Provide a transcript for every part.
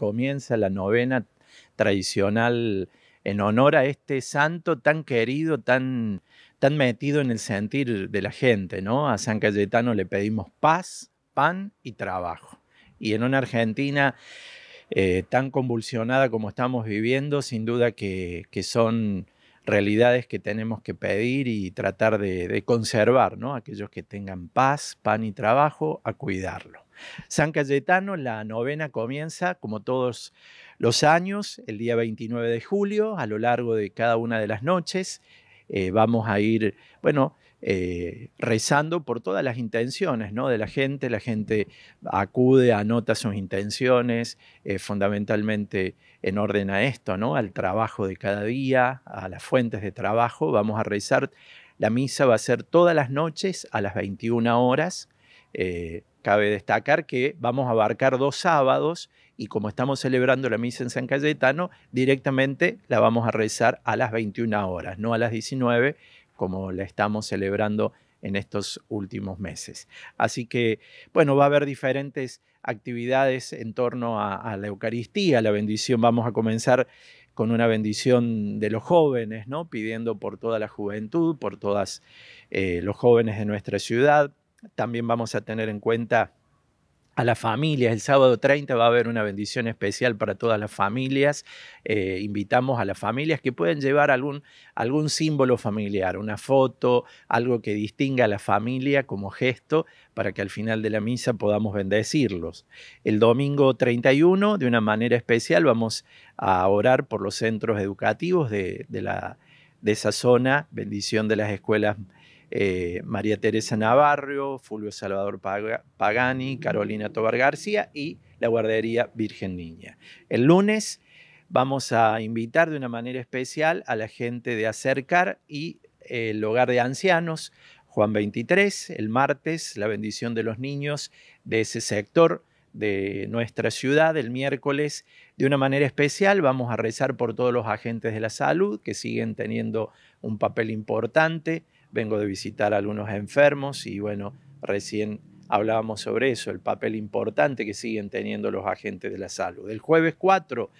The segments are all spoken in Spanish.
comienza la novena tradicional en honor a este santo tan querido, tan, tan metido en el sentir de la gente, ¿no? A San Cayetano le pedimos paz, pan y trabajo. Y en una Argentina eh, tan convulsionada como estamos viviendo, sin duda que, que son realidades que tenemos que pedir y tratar de, conservar, ¿no? Aquellos que tengan paz, pan y trabajo, a cuidarlo. San Cayetano, la novena comienza, como todos los años, el día 29 de julio, a lo largo de cada una de las noches. Eh, vamos a ir, bueno, eh, rezando por todas las intenciones ¿no? de la gente. La gente acude, anota sus intenciones, eh, fundamentalmente en orden a esto, al trabajo de cada día, a las fuentes de trabajo. Vamos a rezar. La misa va a ser todas las noches a las 21 horas. Eh, cabe destacar que vamos a abarcar dos sábados y como estamos celebrando la misa en San Cayetano, directamente la vamos a rezar a las 21 horas, no a las 19 como la estamos celebrando en estos últimos meses. Así que, bueno, va a haber diferentes actividades en torno a, la Eucaristía, la bendición. Vamos a comenzar con una bendición de los jóvenes, ¿no? Pidiendo por toda la juventud, por todos eh, los jóvenes de nuestra ciudad. También vamos a tener en cuenta a las familias. El sábado 30 va a haber una bendición especial para todas las familias. Eh, invitamos a las familias que pueden llevar algún, algún símbolo familiar, una foto, algo que distinga a la familia como gesto para que al final de la misa podamos bendecirlos. El domingo 31, de una manera especial, vamos a orar por los centros educativos de, la, de esa zona, bendición de las escuelas eh, María Teresa Navarro, Fulvio Salvador Pagani, Carolina Tobar García y la guardería Virgen Niña. El lunes vamos a invitar de una manera especial a la gente de Acercar y eh, el hogar de ancianos, Juan 23, el martes, la bendición de los niños de ese sector de nuestra ciudad el miércoles. De una manera especial vamos a rezar por todos los agentes de la salud que siguen teniendo un papel importante vengo de visitar a algunos enfermos y bueno, recién hablábamos sobre eso, el papel importante que siguen teniendo los agentes de la salud. El jueves 4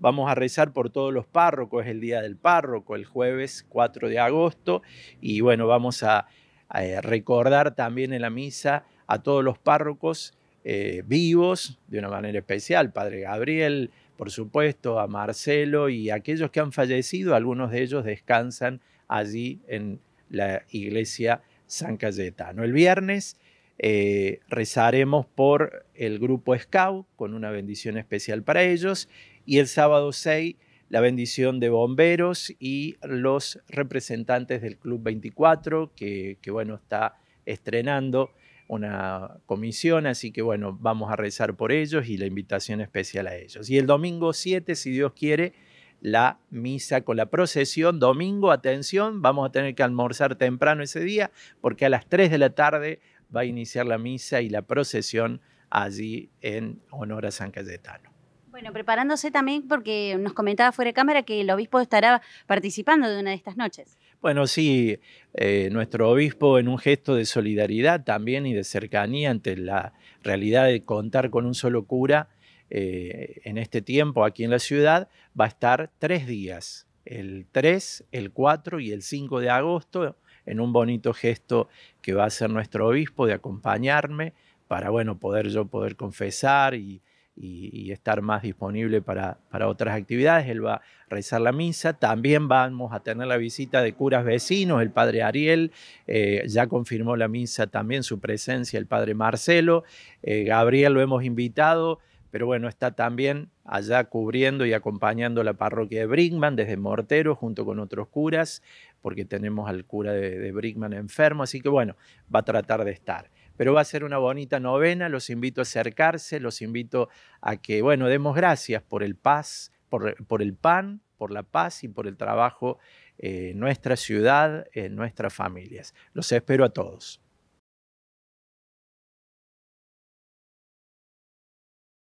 vamos a rezar por todos los párrocos, es el Día del Párroco, el jueves 4 de agosto, y bueno, vamos a, eh, recordar también en la misa a todos los párrocos eh, vivos, de una manera especial, Padre Gabriel, por supuesto, a Marcelo y aquellos que han fallecido, algunos de ellos descansan allí en la iglesia San Cayetano. El viernes eh, rezaremos por el grupo Scout con una bendición especial para ellos y el sábado 6 la bendición de bomberos y los representantes del Club 24 que, que bueno está estrenando una comisión, así que bueno, vamos a rezar por ellos y la invitación especial a ellos. Y el domingo 7, si Dios quiere, la misa con la procesión. Domingo, atención, vamos a tener que almorzar temprano ese día porque a las 3 de la tarde va a iniciar la misa y la procesión allí en honor a San Cayetano. Bueno, preparándose también porque nos comentaba fuera de cámara que el obispo estará participando de una de estas noches. Bueno, sí, eh, nuestro obispo en un gesto de solidaridad también y de cercanía ante la realidad de contar con un solo cura, eh, en este tiempo aquí en la ciudad, va a estar tres días, el 3, el 4 y el 5 de agosto, en un bonito gesto que va a hacer nuestro obispo de acompañarme para, bueno, poder yo poder confesar y, estar más disponible para, para, otras actividades. Él va a rezar la misa. También vamos a tener la visita de curas vecinos, el padre Ariel, eh, ya confirmó la misa también su presencia, el padre Marcelo, eh, Gabriel lo hemos invitado pero bueno, está también allá cubriendo y acompañando la parroquia de Brinkman desde Mortero junto con otros curas, porque tenemos al cura de, de enfermo, así que bueno, va a tratar de estar. Pero va a ser una bonita novena, los invito a acercarse, los invito a que, bueno, demos gracias por el paz, por el pan, por la paz y por el trabajo eh, en nuestra ciudad, en nuestras familias. Los espero a todos.